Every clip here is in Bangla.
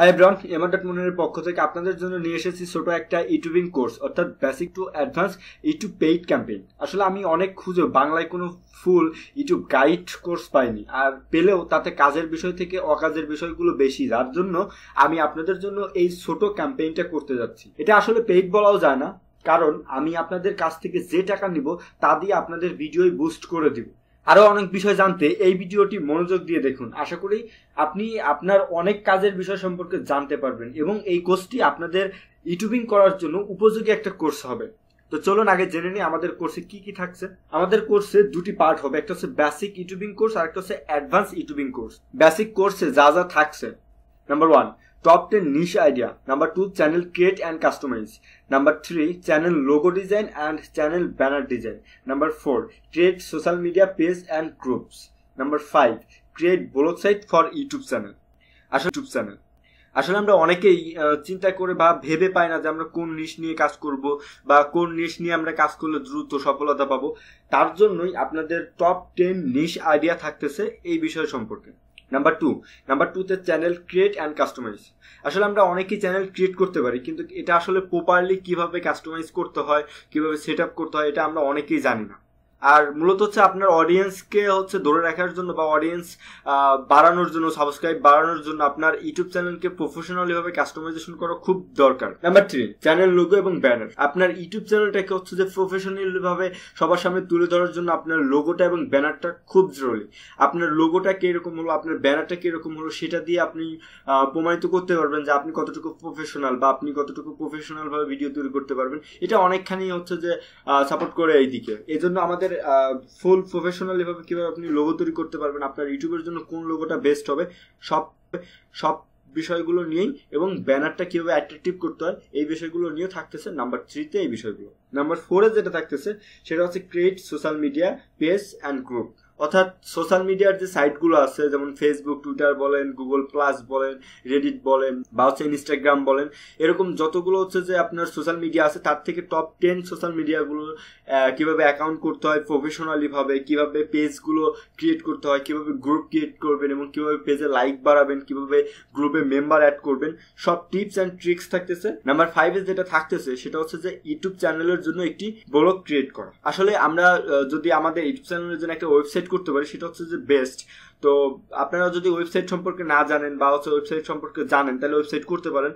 হাই ব্রন এমআর ডট মুনের পক্ষ থেকে আপনাদের জন্য নিয়ে এসেছি ছোট একটা ইউটিউবিং কোর্স অর্থাৎ basic to advance YouTube paid campaign আসলে আমি অনেক খুঁজে বাংলায় কোনো ফুল ইউটিউব গাইড কোর্স পাইনি আর পেলেও তাতে কাজের বিষয় থেকে অকাজের বিষয়গুলো বেশি যার জন্য আমি আপনাদের জন্য এই ছোট ক্যাম্পেইনটা করতে যাচ্ছি এটা আসলে পেইড বলাও যায় না কারণ আমি আপনাদের কাছ থেকে যে টাকা নিব তা দিয়ে আপনাদের ভিডিওই বুস্ট করে দিব আরও অনেক বিষয় জানতে এই ভিডিওটি মনোযোগ দিয়ে দেখুন আশা করি আপনি আপনার অনেক কাজের বিষয় সম্পর্কে জানতে পারবেন এবং এই কোর্সটি আপনাদের ইউটিউবিং করার জন্য উপযোগী একটা কোর্স হবে তো চলুন আগে জেনে নিই আমাদের কোর্সে কি কি থাকছে আমাদের কোর্সে দুটি পার্ট হবে একটা হচ্ছে বেসিক ইউটিউবিং কোর্স আর একটা হচ্ছে অ্যাডভান্স ইউটিউবিং কোর্স বেসিক কোর্সে যা যা থাকছে number one top ten niche idea number two channel create and customise number three channel logo design and channel banner design number four create social media page and groups number five create blog site for YouTube channel আসলে ইউটিউব চ্যানেল আসলে আমরা অনেকেই চিন্তা করে বা ভেবে পাই না যে আমরা কোন নিস নিয়ে কাজ করব বা কোন নিস নিয়ে আমরা কাজ করলে দ্রুত সফলতা পাবো তার জন্যই আপনাদের টপ টেন নিস আইডিয়া থাকতেছে এই বিষয় সম্পর্কে নাম্বার টু নাম্বার টুতে চ্যানেল ক্রিয়েট অ্যান্ড কাস্টমাইজ আসলে আমরা অনেকেই চ্যানেল ক্রিয়েট করতে পারি কিন্তু এটা আসলে প্রপারলি কিভাবে কাস্টমাইজ করতে হয় কিভাবে সেট করতে হয় এটা আমরা অনেকেই জানি না আর মূলত হচ্ছে আপনার অডিয়েন্সকে হচ্ছে ধরে রাখার জন্য বা অডিয়েন্স বাড়ানোর জন্য সাবস্ক্রাইব বাড়ানোর জন্য আপনার ইউটিউব চ্যানেলকে প্রফেশনালিভাবে কাস্টমাইজেশন করা খুব দরকার নাম্বার থ্রি চ্যানেল লোগো এবং ব্যানার আপনার ইউটিউব চ্যানেলটাকে হচ্ছে যে প্রফেশনালিভাবে সবার সামনে তুলে ধরার জন্য আপনার লোগোটা এবং ব্যানারটা খুব জরুরি আপনার লোগোটা কীরকম হলো আপনার ব্যানারটা কীরকম হলো সেটা দিয়ে আপনি প্রমাণিত করতে পারবেন যে আপনি কতটুকু প্রফেশনাল বা আপনি কতটুকু প্রফেশনালভাবে ভিডিও তৈরি করতে পারবেন এটা অনেকখানি হচ্ছে যে সাপোর্ট করে এই দিকে এজন্য আমাদের আপনাদের ফুল প্রফেশনাল এভাবে কিভাবে আপনি লোগো তৈরি করতে পারবেন আপনার ইউটিউবের জন্য কোন লোগোটা বেস্ট হবে সব সব বিষয়গুলো নিয়েই এবং ব্যানারটা কীভাবে অ্যাট্রাকটিভ করতে হয় এই বিষয়গুলো নিয়েও থাকতেছে নাম্বার থ্রিতে এই বিষয়গুলো নাম্বার ফোরে যেটা থাকতেছে সেটা হচ্ছে create social media page and group অর্থাৎ সোশ্যাল মিডিয়ার যে সাইটগুলো আছে যেমন ফেসবুক টুইটার বলেন গুগল প্লাস বলেন রেডিট বলেন বা হচ্ছে ইনস্টাগ্রাম বলেন এরকম যতগুলো হচ্ছে যে আপনার সোশ্যাল মিডিয়া আছে তার থেকে টপ টেন সোশ্যাল মিডিয়াগুলো কিভাবে অ্যাকাউন্ট করতে হয় প্রফেশনালিভাবে কিভাবে পেজগুলো ক্রিয়েট করতে হয় কিভাবে গ্রুপ ক্রিয়েট করবেন এবং কীভাবে পেজে লাইক বাড়াবেন কিভাবে গ্রুপে মেম্বার অ্যাড করবেন সব টিপস অ্যান্ড ট্রিক্স থাকতেছে নাম্বার ফাইভে যেটা থাকতেছে সেটা হচ্ছে যে ইউটিউব চ্যানেলের জন্য একটি ব্লগ ক্রিয়েট করা আসলে আমরা যদি আমাদের ইউটিউব চ্যানেলের জন্য একটা ওয়েবসাইট করতে পারি সেটা হচ্ছে যে বেস্ট তো আপনারা যদি ওয়েবসাইট সম্পর্কে না জানেন বা হচ্ছে ওয়েবসাইট সম্পর্কে জানেন তাহলে ওয়েবসাইট করতে পারেন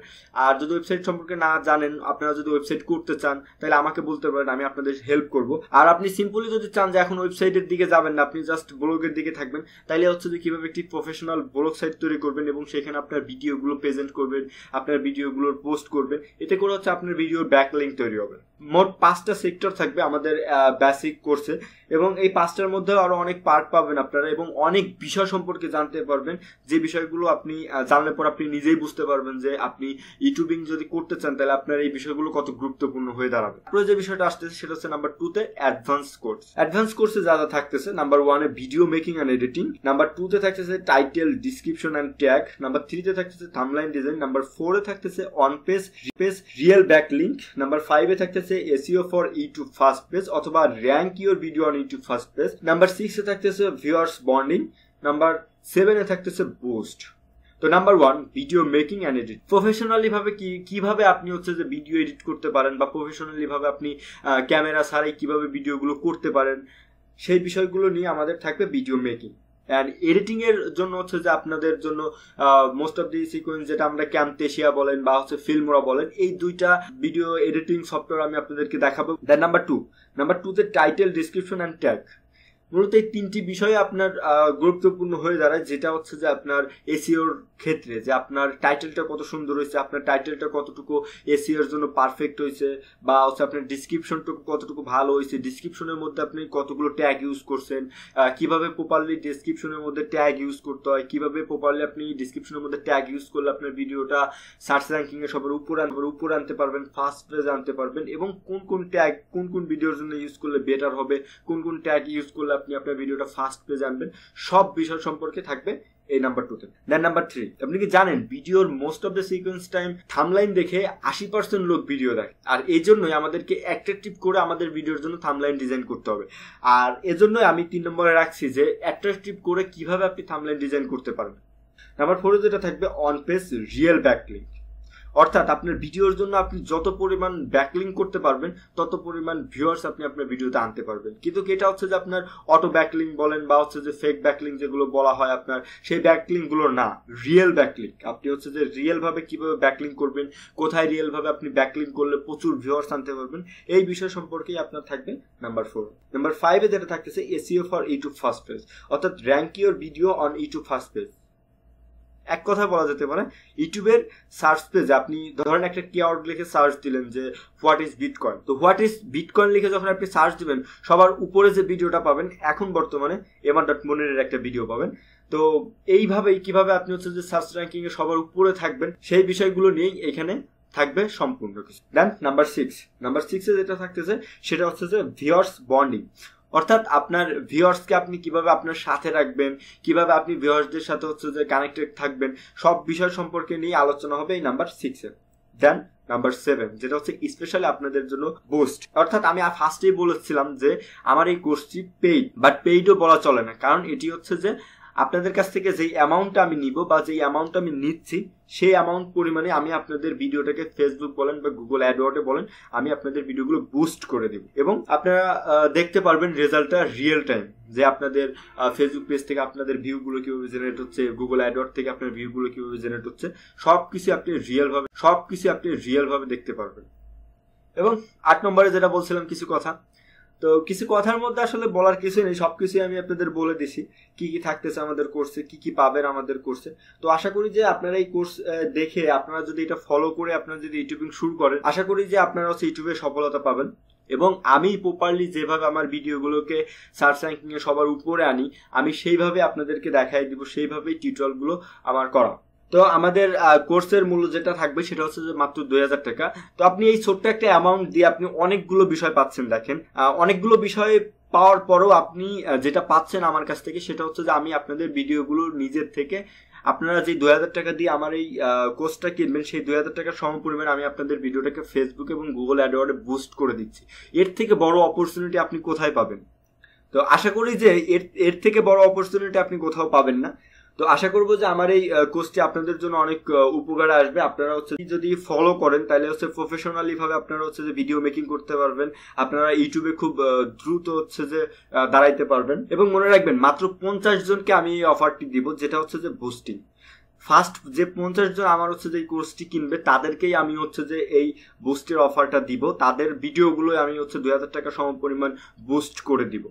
আর যদি ওয়েবসাইট সম্পর্কে না জানেন আপনারা যদি ওয়েবসাইট করতে চান তাহলে আমাকে বলতে পারেন আমি আপনাদের হেল্প করব আর আপনি সিম্পলি যদি চান যে এখন ওয়েবসাইটের দিকে যাবেন না আপনি জাস্ট ব্লগের দিকে থাকবেন তাহলে হচ্ছে যে কীভাবে একটি প্রফেশনাল ব্লগ সাইট তৈরি করবেন এবং সেখানে আপনার ভিডিওগুলো প্রেজেন্ট করবেন আপনার ভিডিওগুলোর পোস্ট করবেন এতে করে হচ্ছে আপনার ভিডিওর ব্যাকলিং তৈরি হবে মোট পাঁচটা সেক্টর থাকবে আমাদের বেসিক কোর্সে এবং এই পাঁচটার মধ্যে আরও অনেক পার্ট পাবেন আপনারা এবং অনেক বিষয় সম্পর্কে জানতে পারবেন যে বিষয়গুলো আপনি জানলে পর আপনি নিজেই বুঝতে পারবেন যে আপনি ইউটিউবিং যদি করতে চান তাহলে আপনার এই বিষয়গুলো কত গুরুত্বপূর্ণ হয়ে দাঁড়াবে তারপরে যে বিষয়টা আসতেছে সেটা হচ্ছে নাম্বার টু তে অ্যাডভান্স কোর্স অ্যাডভান্স কোর্সে যা যা থাকতেছে নাম্বার ওয়ানে video making and editing number টুতে থাকতেছে title description and tag number three তে থাকতেছে থামলাইন ডিজাইন নাম্বার ফোরে থাকতেছে অন পেজ রিপেজ রিয়েল ব্যাক লিঙ্ক নাম্বার ফাইভে থাকতেছে SEO for YouTube first page অথবা rank your video on YouTube first page number সিক্সে থাকতেছে ভিউয়ার্স বন্ডিং নাম্বার সেভেনে থাকতেছে বুস্ট তো number one video making and edit প্রফেশনালিভাবে কি কীভাবে আপনি হচ্ছে যে ভিডিও এডিট করতে পারেন বা প্রফেশনালিভাবে আপনি ক্যামেরা ছাড়াই কীভাবে ভিডিওগুলো করতে পারেন সেই বিষয়গুলো নিয়ে আমাদের থাকবে ভিডিও মেকিং অ্যান্ড এডিটিংয়ের জন্য হচ্ছে যে আপনাদের জন্য মোস্ট অফ দি সিকোয়েন্স যেটা আমরা ক্যাম্পেশিয়া বলেন বা হচ্ছে ফিল্মরা বলেন এই দুইটা ভিডিও এডিটিং সফটওয়্যার আমি আপনাদেরকে দেখাবো দেন নাম্বার টু নাম্বার টুতে টাইটেল ডিসক্রিপশন অ্যান্ড ট্যাগ মূলত এই তিনটি বিষয় আপনার গুরুত্বপূর্ণ হয়ে দাঁড়ায় যেটা হচ্ছে যে আপনার এসিওর ক্ষেত্রে যে আপনার টাইটেলটা কত সুন্দর হয়েছে আপনার টাইটেলটা কতটুকু এসিওর জন্য পারফেক্ট হয়েছে বা হচ্ছে আপনার ডিসক্রিপশনটুকু কতটুকু ভালো হয়েছে ডিসক্রিপশনের মধ্যে আপনি কতগুলো ট্যাগ ইউজ করছেন কিভাবে প্রপারলি ডিসক্রিপশনের মধ্যে ট্যাগ ইউজ করতে হয় কিভাবে প্রপারলি আপনি ডিসক্রিপশনের মধ্যে ট্যাগ ইউজ করলে আপনার ভিডিওটা সার্চ র্যাঙ্কিংয়ে সবার উপর আনবার উপর আনতে পারবেন ফার্স্ট পেজ আনতে পারবেন এবং কোন কোন ট্যাগ কোন কোন ভিডিওর জন্য ইউজ করলে বেটার হবে কোন কোন ট্যাগ ইউজ করলে আপনি আপনার ভিডিওটা ফার্স্ট পেজে আনবেন সব বিষয় সম্পর্কে থাকবে এই নাম্বার টুতে দেন নাম্বার থ্রি আপনি কি জানেন ভিডিওর most of the sequence time thumbnail দেখে আশি পার্সেন্ট লোক ভিডিও দেখে আর এই জন্যই আমাদেরকে অ্যাট্রাকটিভ করে আমাদের ভিডিওর জন্য থামলাইন ডিজাইন করতে হবে আর এজন্যই আমি তিন নম্বরে রাখছি যে অ্যাট্রাকটিভ করে কিভাবে আপনি থামলাইন ডিজাইন করতে পারবেন নাম্বার ফোরে যেটা থাকবে অন পেজ রিয়েল ব্যাকলিঙ্ক অর্থাৎ আপনার ভিডিওর জন্য আপনি যত পরিমাণ ব্যাকলিং করতে পারবেন তত পরিমাণ ভিউয়ার্স আপনি আপনার ভিডিওতে আনতে পারবেন কিন্তু এটা হচ্ছে যে আপনার অটো ব্যাকলিং বলেন বা হচ্ছে যে ফেক ব্যাকলিং যেগুলো বলা হয় আপনার সেই ব্যাকলিংগুলো না রিয়েল ব্যাকলিং আপনি হচ্ছে যে রিয়েলভাবে কীভাবে ব্যাকলিং করবেন কোথায় রিয়েলভাবে আপনি ব্যাকলিং করলে প্রচুর ভিউয়ার্স আনতে পারবেন এই বিষয় সম্পর্কেই আপনার থাকবে নাম্বার ফোর নাম্বার ফাইভে যেটা থাকতেছে SEO for YouTube first page অর্থাৎ rank your video on YouTube first page এক কথা বলা যেতে পারে ইউটিউবের সার্চ পেজে আপনি ধরেন একটা কিওয়ার্ড লিখে সার্চ দিলেন যে হোয়াট ইজ বিটকয়েন তো হোয়াট ইজ বিটকয়েন লিখে যখন আপনি সার্চ দিবেন সবার উপরে যে ভিডিওটা পাবেন এখন বর্তমানে এমআর ডট মনের একটা ভিডিও পাবেন তো এইভাবেই কিভাবে আপনি হচ্ছে যে সার্চ র্যাঙ্কিংয়ে সবার উপরে থাকবেন সেই বিষয়গুলো নিয়েই এখানে থাকবে সম্পূর্ণ কিছু দেন নাম্বার সিক্স নাম্বার সিক্সে যেটা থাকতেছে সেটা হচ্ছে যে ভিওর্স বন্ডিং অর্থাৎ আপনার ভিওর্সকে আপনি কিভাবে আপনার সাথে রাখবেন কিভাবে আপনি ভিওর্সদের সাথে হচ্ছে যে কানেক্টেড থাকবেন সব বিষয় সম্পর্কে নিয়ে আলোচনা হবে এই নাম্বার সিক্সে দেন নাম্বার সেভেন যেটা হচ্ছে স্পেশালি আপনাদের জন্য বুস্ট অর্থাৎ আমি ফার্স্টেই বলেছিলাম যে আমার এই কোর্সটি পেইড বাট পেইডও বলা চলে না কারণ এটি হচ্ছে যে আপনাদের কাছ থেকে যেই অ্যামাউন্টটা আমি নিব বা যেই অ্যামাউন্টটা আমি নিচ্ছি সেই অ্যামাউন্ট পরিমাণে আমি আপনাদের ভিডিওটাকে ফেসবুক বলেন বা গুগল অ্যাডওয়ার্ডে বলেন আমি আপনাদের ভিডিওগুলো বুস্ট করে দেব এবং আপনারা দেখতে পারবেন রেজাল্টটা রিয়েল টাইম যে আপনাদের ফেসবুক পেজ থেকে আপনাদের ভিউগুলো কীভাবে জেনারেট হচ্ছে গুগল অ্যাডওয়ার্ড থেকে আপনার ভিউগুলো কীভাবে জেনারেট হচ্ছে সব কিছু আপনি রিয়েলভাবে সব কিছু আপনি রিয়েলভাবে দেখতে পারবেন এবং আট নম্বরে যেটা বলছিলাম কিছু কথা তো কিছু কথার মধ্যে আসলে বলার কিছু নেই সব কিছুই আমি আপনাদের বলে দিছি কি কি থাকতেছে আমাদের কোর্সে কি কি পাবেন আমাদের কোর্সে তো আশা করি যে আপনারা এই কোর্স দেখে আপনারা যদি এটা ফলো করে আপনারা যদি ইউটিউবিং শুরু করেন আশা করি যে আপনারা হচ্ছে ইউটিউবে সফলতা পাবেন এবং আমি প্রপারলি যেভাবে আমার ভিডিওগুলোকে সার্চ র্যাঙ্কিংয়ে সবার উপরে আনি আমি সেইভাবে আপনাদেরকে দেখাই দিব সেইভাবেই টিউটোরিয়ালগুলো আমার করা তো আমাদের কোর্সের মূল্য যেটা থাকবে সেটা হচ্ছে যে মাত্র দুই হাজার টাকা তো আপনি এই ছোট্ট একটা অ্যামাউন্ট দিয়ে আপনি অনেকগুলো বিষয় পাচ্ছেন দেখেন অনেকগুলো বিষয় পাওয়ার পরও আপনি যেটা পাচ্ছেন আমার কাছ থেকে সেটা হচ্ছে যে আমি আপনাদের ভিডিওগুলো নিজের থেকে আপনারা যে দুই হাজার টাকা দিয়ে আমার এই কোর্সটা কিনবেন সেই দুই হাজার টাকার সমপরিমাণ আমি আপনাদের ভিডিওটাকে ফেসবুক এবং গুগল অ্যাডওয়ার্ডে বুস্ট করে দিচ্ছি এর থেকে বড় অপরচুনিটি আপনি কোথায় পাবেন তো আশা করি যে এর এর থেকে বড় অপরচুনিটি আপনি কোথাও পাবেন না তো আশা করবো যে আমার এই কোর্সটি আপনাদের জন্য অনেক উপকারে আসবে আপনারা হচ্ছে যদি ফলো করেন তাহলে হচ্ছে প্রফেশনালি ভাবে আপনারা হচ্ছে যে ভিডিও মেকিং করতে পারবেন আপনারা ইউটিউবে খুব দ্রুত হচ্ছে যে দাঁড়াইতে পারবেন এবং মনে রাখবেন মাত্র পঞ্চাশ জনকে আমি এই অফারটি দিব যেটা হচ্ছে যে হোস্টিং ফার্স্ট যে পঞ্চাশ জন আমার হচ্ছে যে কোর্সটি কিনবে তাদেরকেই আমি হচ্ছে যে এই বুস্টের অফারটা দিব তাদের ভিডিওগুলোই আমি হচ্ছে দুই হাজার টাকা সম পরিমাণ বুস্ট করে দিব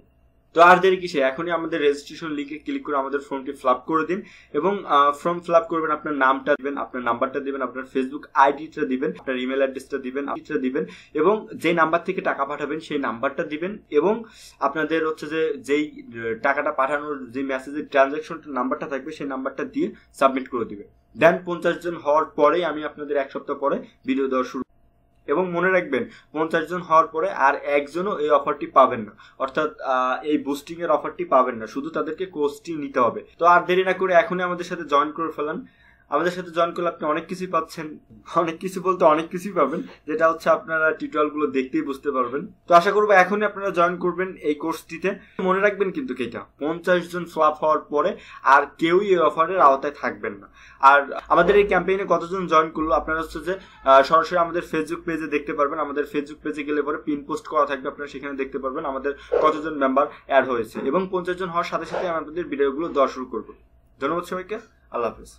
তো আর দেরি কিসে এখনই আমাদের রেজিস্ট্রেশন লিঙ্কে ক্লিক করে আমাদের ফর্মটি ফ্লাপ করে দিন এবং ফর্ম ফ্লাপ করবেন আপনার নামটা দিবেন আপনার নাম্বারটা দিবেন আপনার ফেসবুক আইডিটা দিবেন আপনার ইমেল অ্যাড্রেসটা দিবেন আইডিটা দিবেন এবং যে নাম্বার থেকে টাকা পাঠাবেন সেই নাম্বারটা দিবেন এবং আপনাদের হচ্ছে যে যেই টাকাটা পাঠানোর যে মেসেজের ট্রানজাকশন নাম্বারটা থাকবে সেই নাম্বারটা দিয়ে সাবমিট করে দিবেন দেন পঞ্চাশ জন হওয়ার পরে আমি আপনাদের এক সপ্তাহ পরে ভিডিও দেওয়া শুরু এবং মনে রাখবেন পঞ্চাশ জন হওয়ার পরে আর একজনও এই অফারটি পাবেন না অর্থাৎ এই বুস্টিংয়ের অফারটি পাবেন না শুধু তাদেরকে কোর্সটি নিতে হবে তো আর দেরি না করে এখনই আমাদের সাথে জয়েন করে ফেলান আমাদের সাথে জয়েন করলে আপনি অনেক কিছুই পাচ্ছেন অনেক কিছু বলতে অনেক কিছুই পাবেন যেটা হচ্ছে আপনারা গুলো দেখতেই বুঝতে পারবেন তো আশা করবো এখনই আপনারা জয়েন করবেন এই কোর্সটিতে মনে রাখবেন কিন্তু কেটা পঞ্চাশ জন ফ্লাপ হওয়ার পরে আর কেউই এই অফারের আওতায় থাকবেন না আর আমাদের এই ক্যাম্পেইনে কতজন জয়েন করলো আপনারা হচ্ছে যে সরাসরি আমাদের ফেসবুক পেজে দেখতে পারবেন আমাদের ফেসবুক পেজে গেলে পরে পিন পোস্ট করা থাকবে আপনারা সেখানে দেখতে পারবেন আমাদের কতজন মেম্বার অ্যাড হয়েছে এবং পঞ্চাশ জন হওয়ার সাথে সাথে আমাদের ভিডিওগুলো দেওয়া শুরু করবো ধন্যবাদ সবাইকে আল্লাহ হাফেজ